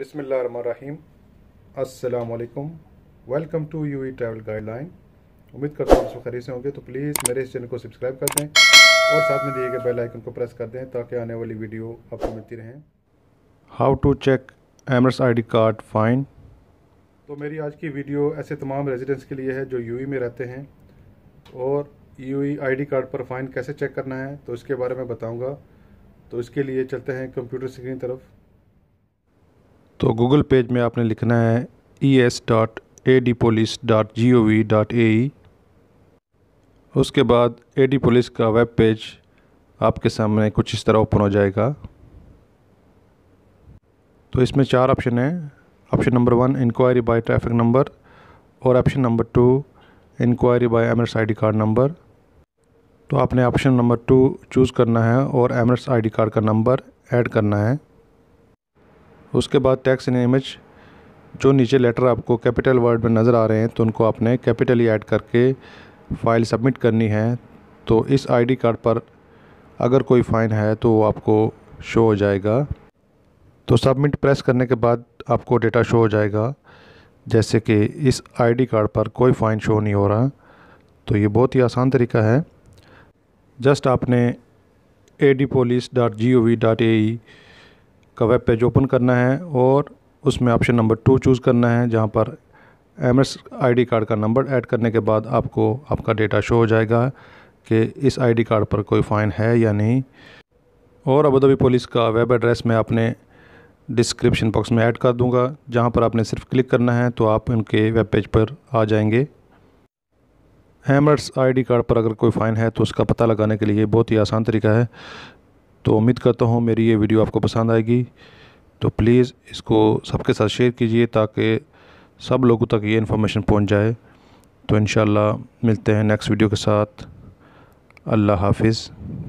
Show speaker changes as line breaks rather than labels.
अस्सलाम असलकम welcome to U E travel guideline उम्मीद करता हूँ आप खरीद से होंगे तो प्लीज़ मेरे इस चैनल को सब्सक्राइब कर दें और साथ में दिए गए बेल आइकन को प्रेस कर दें ताकि आने वाली वीडियो आपको मिलती रहें how to check Emirates D card fine तो मेरी आज की वीडियो ऐसे तमाम रेजिडेंट्स के लिए है जो ई में रहते हैं और आई डी कार्ड पर फाइन कैसे चेक करना है तो इसके बारे में बताऊँगा तो इसके लिए चलते हैं कंप्यूटर स्क्रीन तरफ तो गूगल पेज में आपने लिखना है E S dot A D police dot G O V dot A उसके बाद ए डी पुलिस का वेब पेज आपके सामने कुछ इस तरह ओपन हो जाएगा तो इसमें चार ऑप्शन हैं option number one inquiry by traffic number और option number two inquiry by Emirates ID card number तो आपने ऑप्शन नंबर टू चूज़ करना है और एमरस आईडी कार्ड का नंबर ऐड करना है उसके बाद टैक्स इन इमेज जो नीचे लेटर आपको कैपिटल वर्ड में नज़र आ रहे हैं तो उनको आपने कैपिटली ऐड करके फ़ाइल सबमिट करनी है तो इस आईडी कार्ड पर अगर कोई फ़ाइन है तो वो आपको शो हो जाएगा तो सबमिट प्रेस करने के बाद आपको डेटा शो हो जाएगा जैसे कि इस आईडी कार्ड पर कोई फ़ाइन शो नहीं हो रहा तो ये बहुत ही आसान तरीका है जस्ट आपने A D police dot G O V dot A E का वेब पेज ओपन करना है और उसमें ऑप्शन नंबर टू चूज़ करना है जहाँ पर एम एस कार्ड का नंबर ऐड करने के बाद आपको आपका डेटा शो हो जाएगा कि इस आई कार्ड पर कोई फ़ाइन है या नहीं और अबूधाबी पुलिस का वेब एड्रेस मैं अपने डिस्क्रिप्शन बॉक्स में ऐड कर दूंगा जहां पर आपने सिर्फ क्लिक करना है तो आप उनके वेब पेज पर आ जाएंगे हैमर्स आईडी कार्ड पर अगर कोई फ़ाइन है तो उसका पता लगाने के लिए बहुत ही आसान तरीका है तो उम्मीद करता हूँ मेरी ये वीडियो आपको पसंद आएगी तो प्लीज़ इसको सबके साथ शेयर कीजिए ताकि सब लोगों तक ये इन्फॉर्मेशन पहुँच जाए तो इन मिलते हैं नेक्स्ट वीडियो के साथ अल्लाह हाफिज़